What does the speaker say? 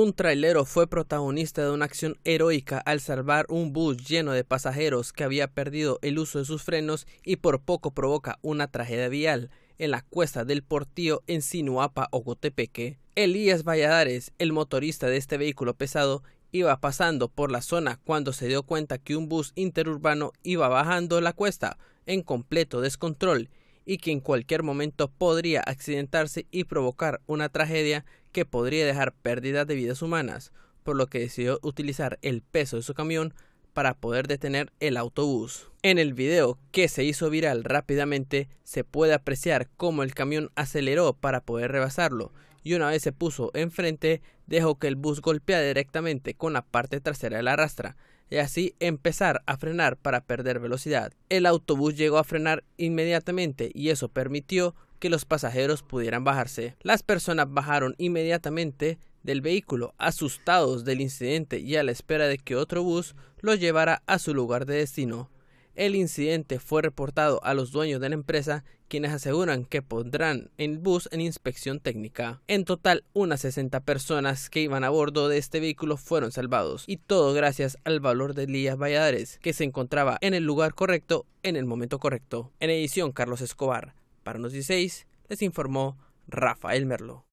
un trailero fue protagonista de una acción heroica al salvar un bus lleno de pasajeros que había perdido el uso de sus frenos y por poco provoca una tragedia vial en la cuesta del Portillo en Sinuapa, Ocotepeque. Elías Valladares, el motorista de este vehículo pesado, iba pasando por la zona cuando se dio cuenta que un bus interurbano iba bajando la cuesta en completo descontrol y que en cualquier momento podría accidentarse y provocar una tragedia que podría dejar pérdidas de vidas humanas, por lo que decidió utilizar el peso de su camión para poder detener el autobús. En el video que se hizo viral rápidamente se puede apreciar cómo el camión aceleró para poder rebasarlo y una vez se puso enfrente dejó que el bus golpea directamente con la parte trasera de la rastra y así empezar a frenar para perder velocidad. El autobús llegó a frenar inmediatamente y eso permitió que los pasajeros pudieran bajarse. Las personas bajaron inmediatamente del vehículo, asustados del incidente y a la espera de que otro bus lo llevara a su lugar de destino. El incidente fue reportado a los dueños de la empresa, quienes aseguran que pondrán el bus en inspección técnica. En total, unas 60 personas que iban a bordo de este vehículo fueron salvados, y todo gracias al valor de Lías Valladares, que se encontraba en el lugar correcto en el momento correcto. En edición, Carlos Escobar. Para los 16, les informó Rafael Merlo.